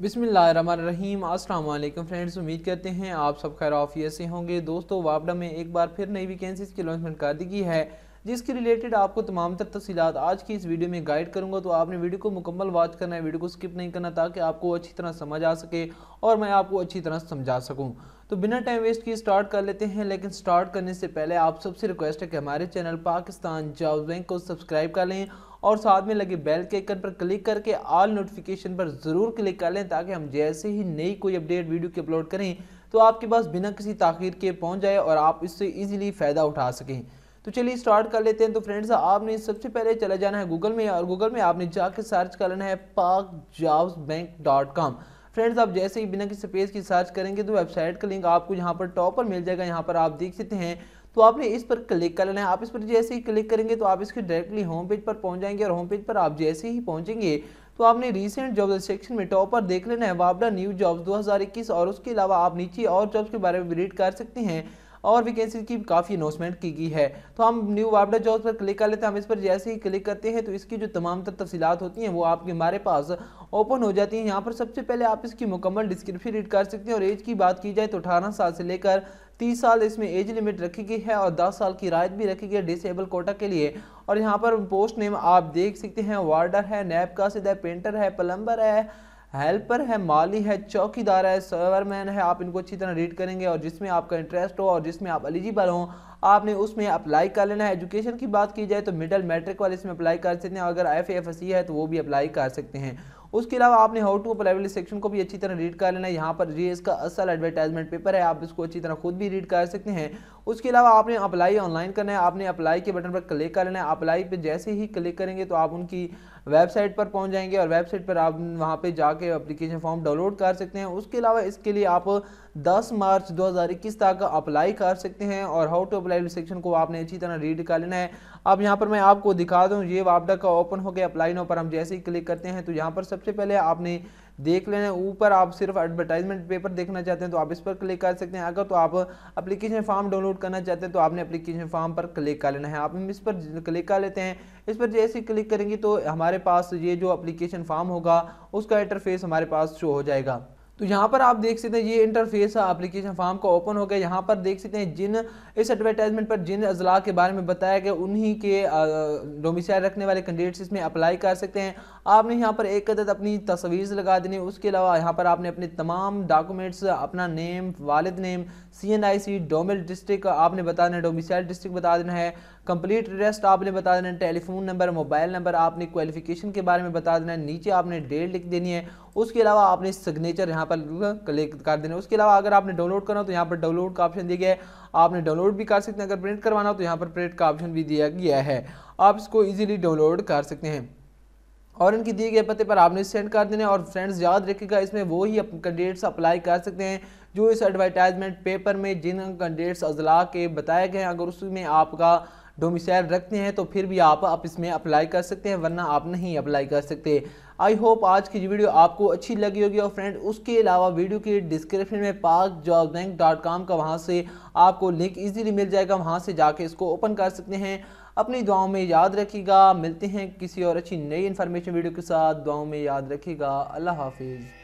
बिसमीम अल्लाम फ्रेंड्स उम्मीद करते हैं आप सब खैर ऑफियत से होंगे दोस्तों वापडा में एक बार फिर नई वैकेंसीज़ की लॉन्चमेंट कर दी गई है जिसके रिलेटेड आपको तमाम तर तफसीत आज की इस वीडियो में गाइड करूंगा तो आपने वीडियो को मुकम्मल वाच करना है वीडियो को स्किप नहीं करना ताकि आपको अच्छी तरह समझ आ सके और मैं आपको अच्छी तरह समझा सकूं तो बिना टाइम वेस्ट किए स्टार्ट कर लेते हैं लेकिन स्टार्ट करने से पहले आप सबसे रिक्वेस्ट है कि हमारे चैनल पाकिस्तान जॉब बैंक को सब्सक्राइब कर लें और साथ में लगे बेल के आइकन पर क्लिक करके ऑल नोटिफिकेशन पर ज़रूर क्लिक कर लें ताकि हम जैसे ही नई कोई अपडेट वीडियो की अपलोड करें तो आपके पास बिना किसी तखिर के पहुँच जाए और आप इससे ईजिली फ़ायदा उठा सकें तो चलिए स्टार्ट कर लेते हैं तो फ्रेंड्स आपने सबसे पहले चला जाना है गूगल में और गूगल में आपने जाके सर्च कर लेना है Pak jobs bank dot com friends आप जैसे ही बिना किसी पेज की सर्च करेंगे तो वेबसाइट का लिंक आपको यहाँ पर टॉप पर मिल जाएगा यहाँ पर आप देख सकते हैं तो आपने इस पर क्लिक कर लेना है आप इस पर जैसे ही क्लिक करेंगे तो आप इसके डायरेक्टली होम पेज पर पहुंच जाएंगे और होम पेज पर आप जैसे ही पहुंचेंगे तो आपने रिसेंट जॉब सेक्शन में टॉप पर देख लेना है वापडा न्यू जॉब्स 2021 और उसके अलावा आप नीचे और जॉब्स के बारे में रीड कर सकते हैं और भी की काफ़ी अनाउंसमेंट की गई है तो हम न्यू वापडा जॉब पर क्लिक कर लेते हैं हम इस पर जैसे ही क्लिक करते हैं तो इसकी जो तमाम तर तफसीत होती हैं वो आपके हमारे पास ओपन हो जाती हैं यहाँ पर सबसे पहले आप इसकी मुकम्मल डिस्क्रिप्शन रीड कर सकते हैं और एज की बात की जाए तो अठारह साल से लेकर तीस साल इसमें एज लिमिट रखी गई है और दस साल की रायत भी रखी गई है डिसेबल कोटा के लिए और यहाँ पर पोस्ट नेम आप देख सकते हैं वार्डर है नैब का सीधा पेंटर है प्लम्बर है हेल्पर है माली है चौकीदार है सर्वरमैन है आप इनको अच्छी तरह रीड करेंगे और जिसमें आपका इंटरेस्ट हो और जिसमें आप एलिजिबल हों आपने उसमें अप्लाई कर लेना है एजुकेशन की बात की जाए तो मिडल मैट्रिक वाले इसमें अप्लाई कर सकते हैं अगर एफ एफ सी है तो वो भी अप्लाई कर सकते हैं उसके अलावा आपने हाउ टू प्राइवेट सेक्शन को भी अच्छी तरह रीड कर लेना है यहाँ पर ये इसका असल एडवर्टाइजमेंट पेपर है आप इसको अच्छी तरह खुद भी रीड कर सकते हैं उसके अलावा आपने अप्लाई ऑनलाइन करना है आपने अप्लाई के बटन पर क्लिक कर लेना है अप्लाई पे जैसे ही क्लिक करेंगे तो आप उनकी वेबसाइट पर पहुंच जाएंगे और वेबसाइट पर आप वहां पे जाके एप्लीकेशन फॉर्म डाउनलोड कर सकते हैं उसके अलावा इसके लिए आप 10 मार्च 2021 तक अप्लाई कर सकते हैं और how to apply apply section को आपने अच्छी तरह रीड कर लेना है अब यहाँ पर मैं आपको दिखा दूँ ये वापडा का ओपन हो गया अप्लाई नो पर हम जैसे ही क्लिक करते हैं तो यहाँ पर सबसे पहले आपने देख लेना है ऊपर आप सिर्फ एडवर्टाइजमेंट पेपर देखना चाहते हैं तो आप इस पर क्लिक कर सकते हैं अगर तो आप एप्लीकेशन फॉर्म डाउनलोड करना चाहते हैं तो आपने एप्लीकेशन फॉर्म पर क्लिक कर लेना है आप इस पर क्लिक कर लेते हैं इस पर जैसे ही क्लिक करेंगे तो हमारे पास ये जो अप्लीकेशन फॉर्म होगा उसका इंटरफेस हमारे पास शो हो जाएगा तो यहाँ पर आप देख सकते हैं ये इंटरफेस है एप्लीकेशन फार्म का ओपन हो गया यहाँ पर देख सकते हैं जिन इस एडवर्टाइजमेंट पर जिन अजला के बारे में बताया गया उन्हीं के डोमिसाइल रखने वाले कैंडिडेट्स इसमें अप्लाई कर सकते हैं आपने यहाँ पर एक कदर अपनी तस्वीर लगा देनी है उसके अलावा यहाँ पर आपने अपने तमाम डॉक्यूमेंट्स अपना नेम वालद name C N I C domicile district आपने बता देना डोमिसाइल डिस्ट्रिक्ट बता देना है कंप्लीट रेस्ट आपने बता देना है टेलीफोन नंबर मोबाइल नंबर आपने क्वालिफिकेशन के बारे में बता देना है नीचे आपने डेट लिख देनी है उसके अलावा आपने सिग्नेचर यहाँ पर क्लिक कर देना है उसके अलावा अगर आपने डाउनलोड करना हो तो यहाँ पर डाउनलोड का ऑप्शन दिया गया है आपने डाउनलोड भी कर सकते हैं अगर प्रिंट करवाना हो तो यहाँ पर प्रिंट का ऑप्शन भी दिया गया है आप इसको ईजिली डाउनलोड कर सकते हैं और इनकी दिए गए पते पर आपने सेंड कर देने और फ्रेंड्स याद रखेगा इसमें वो ही कैंडिडेट्स अप्लाई कर सकते हैं जो इस एडवर्टाइजमेंट पेपर में जिन कैंडिडेट्स अजला के बताए गए हैं अगर उसमें आपका डोमिसाइल रखते हैं तो फिर भी आप, आप इसमें अप्लाई कर सकते हैं वरना आप नहीं अप्लाई कर सकते आई होप आज की वीडियो आपको अच्छी लगी होगी और फ्रेंड उसके अलावा वीडियो के डिस्क्रिप्शन में पाक जॉब बैंक डॉट कॉम का वहाँ से आपको लिंक इजीली मिल जाएगा वहाँ से जाके इसको ओपन कर सकते हैं अपनी दुआओं में याद रखिएगा मिलते हैं किसी और अच्छी नई इन्फॉर्मेशन वीडियो के साथ दुआओं में याद रखिएगा अल्लाह हाफिज़